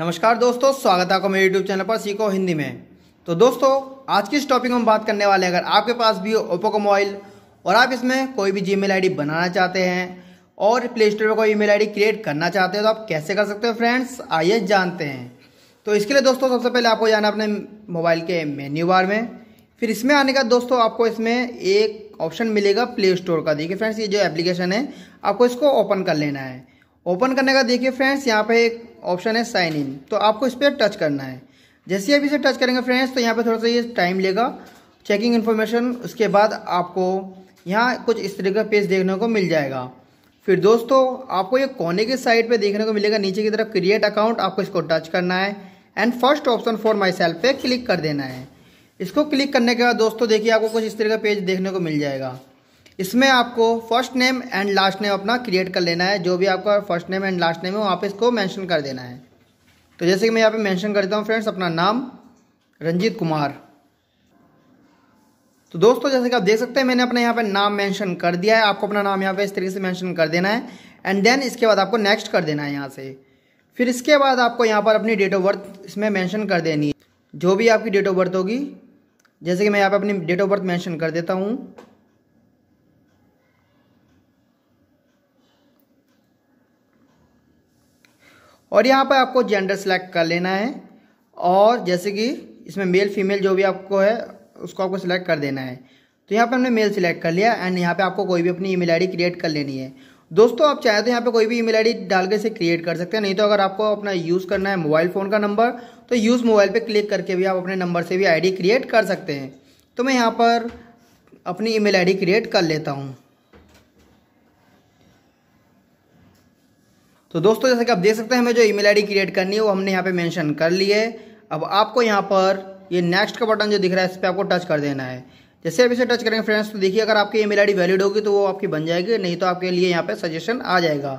नमस्कार दोस्तों स्वागत है आपका मेरे यूट्यूब चैनल पर सीखो हिंदी में तो दोस्तों आज की इस टॉपिक में बात करने वाले हैं अगर आपके पास भी हो ओप्पो का मोबाइल और आप इसमें कोई भी जीमेल आईडी बनाना चाहते हैं और प्ले स्टोर पर कोई ईमेल आईडी क्रिएट करना चाहते हैं तो आप कैसे कर सकते हो फ्रेंड्स आइए जानते हैं तो इसके लिए दोस्तों सबसे पहले आपको जाना अपने मोबाइल के मेन्यू बार में फिर इसमें आने का दोस्तों आपको इसमें एक ऑप्शन मिलेगा प्ले स्टोर का देखिए फ्रेंड्स ये जो एप्लीकेशन है आपको इसको ओपन कर लेना है ओपन करने का देखिए फ्रेंड्स यहाँ पे एक ऑप्शन है साइन इन तो आपको इस पर टच करना है जैसे आप इसे टच करेंगे फ्रेंड्स तो यहाँ पर थोड़ा सा ये टाइम लेगा चेकिंग इन्फॉर्मेशन उसके बाद आपको यहाँ कुछ इस तरह का पेज देखने को मिल जाएगा फिर दोस्तों आपको ये कोने के साइड पे देखने को मिलेगा नीचे की तरफ क्रिएट अकाउंट आपको इसको टच करना है and first option for myself पे क्लिक कर देना है इसको क्लिक करने के बाद दोस्तों देखिए आपको कुछ इस तरह का पेज देखने को मिल जाएगा इसमें आपको first name and last name अपना क्रिएट कर लेना है जो भी आपका first name and last name है वहाँ पे इसको मेंशन कर देना है तो जैसे कि मैं यहाँ पे मेंशन कर देता हूँ फ्रेंड्स अपना नाम रंजीत कुमार तो दोस्तों जैसे कि आप देख सकते हैं मैंने अपने यहाँ पे नाम मेंशन कर दिया है आपको अपना नाम यहाँ पे इस तरीके से मेंशन कर देना है एंड देन इसके बाद आपको नेक्स्ट कर देना है यहाँ से फिर इसके बाद आपको यहाँ पर अपनी डेट ऑफ बर्थ इसमें मेंशन कर देनी है जो भी आपकी डेट ऑफ बर्थ होगी जैसे कि मैं यहाँ पे अपनी डेट ऑफ बर्थ मैंशन कर देता हूँ और यहाँ पर आपको जेंडर सेलेक्ट कर लेना है और जैसे कि इसमें मेल फीमेल जो भी आपको है उसको आपको सिलेक्ट कर देना है तो यहाँ पर हमने मेल सिलेक्ट कर लिया एंड यहाँ पे आपको कोई भी अपनी ईमेल आईडी क्रिएट कर लेनी है दोस्तों आप चाहे तो यहाँ पे कोई भी ईमेल आईडी डाल के इसे क्रिएट कर सकते हैं नहीं तो अगर आपको अपना यूज़ करना है मोबाइल फ़ोन का नंबर तो यूज़ मोबाइल पर क्लिक करके भी आप अपने नंबर से भी आई क्रिएट कर सकते हैं तो मैं यहाँ पर अपनी ईमेल आईडी क्रिएट कर लेता हूँ तो दोस्तों जैसे कि आप देख सकते हैं हमें जो ईमेल आईडी क्रिएट करनी है वो हमने यहाँ पे मेंशन कर ली है अब आपको यहाँ पर ये नेक्स्ट का बटन जो दिख रहा है इस पर आपको टच कर देना है जैसे आप इसे टच करेंगे फ्रेंड्स तो देखिए अगर आपकी ईमेल आईडी वैलिड होगी तो वो आपकी बन जाएगी नहीं तो आपके लिए यहाँ पर सजेशन आ जाएगा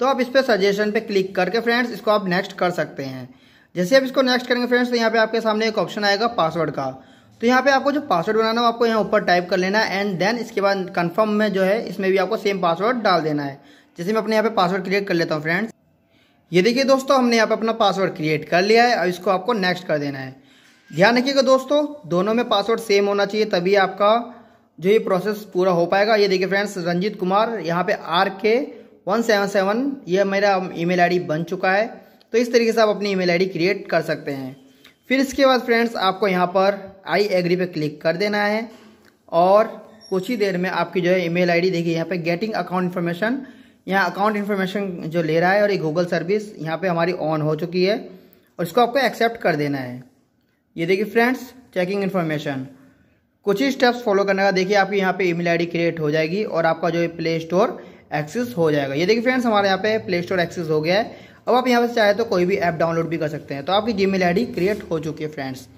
तो आप इस पर सजेशन पर क्लिक करके फ्रेंड्स इसको आप नेक्स्ट कर सकते हैं जैसे आप इसको नेक्स्ट करेंगे फ्रेंड्स तो यहाँ पे आपके सामने एक ऑप्शन आएगा पासवर्ड का तो यहाँ पे आपको जो पासवर्ड बनाना है आपको यहाँ ऊपर टाइप कर लेना है एंड देन इसके बाद कन्फर्म में जो है इसमें भी आपको सेम पासवर्ड डाल देना है जैसे मैं अपने यहाँ पे पासवर्ड क्रिएट कर लेता हूँ फ्रेंड्स ये देखिए दोस्तों हमने यहाँ पे अपना पासवर्ड क्रिएट कर लिया है और इसको आपको नेक्स्ट कर देना है ध्यान रखिएगा दोस्तों दोनों में पासवर्ड सेम होना चाहिए तभी आपका जो ये प्रोसेस पूरा हो पाएगा ये देखिए फ्रेंड्स रंजीत कुमार यहाँ पे आर के वन सेवन सेवन ये मेरा ईमेल आईडी बन चुका है तो इस तरीके से आप अपनी ईमेल आईडी क्रिएट कर सकते हैं फिर इसके बाद फ्रेंड्स आपको यहाँ पर आई एग्री पे क्लिक कर देना है और कुछ ही देर में आपकी जो है ई मेल देखिए यहाँ पर गेटिंग अकाउंट इन्फॉर्मेशन यहाँ अकाउंट इन्फॉर्मेशन जो ले रहा है और ये गूगल सर्विस यहाँ पे हमारी ऑन हो चुकी है और इसको आपको एक्सेप्ट कर देना है ये देखिए फ्रेंड्स चेकिंग इन्फॉर्मेशन कुछ ही स्टेप्स फॉलो करने का देखिए आपकी यहाँ पे ईमेल आईडी क्रिएट हो जाएगी और आपका जो है प्ले स्टोर एक्सेस हो जाएगा ये देखिए फ्रेंड्स हमारे यहाँ पे प्ले स्टोर एक्सेस हो गया है अब आप यहाँ पे चाहे तो कोई भी ऐप डाउनलोड भी कर सकते हैं तो आपकी जी मेल क्रिएट हो चुकी है फ्रेंड्स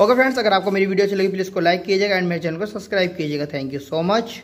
ओके फ्रेंड्स अगर आपको मेरी वीडियो अच्छी लगी प्लीज़ को लाइक कीजिएगा एंड मेरे चैनल को सब्सक्राइब कीजिएगा थैंक यू सो मच